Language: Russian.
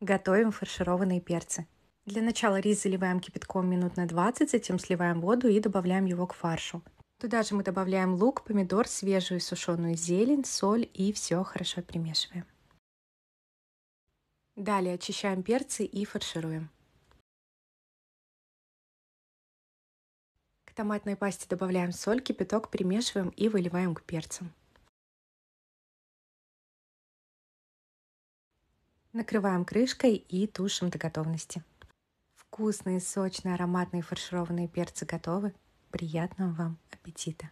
Готовим фаршированные перцы. Для начала рис заливаем кипятком минут на 20, затем сливаем воду и добавляем его к фаршу. Туда же мы добавляем лук, помидор, свежую сушеную зелень, соль и все хорошо примешиваем. Далее очищаем перцы и фаршируем. К томатной пасте добавляем соль, кипяток, примешиваем и выливаем к перцам. Накрываем крышкой и тушим до готовности. Вкусные, сочные, ароматные фаршированные перцы готовы. Приятного вам аппетита!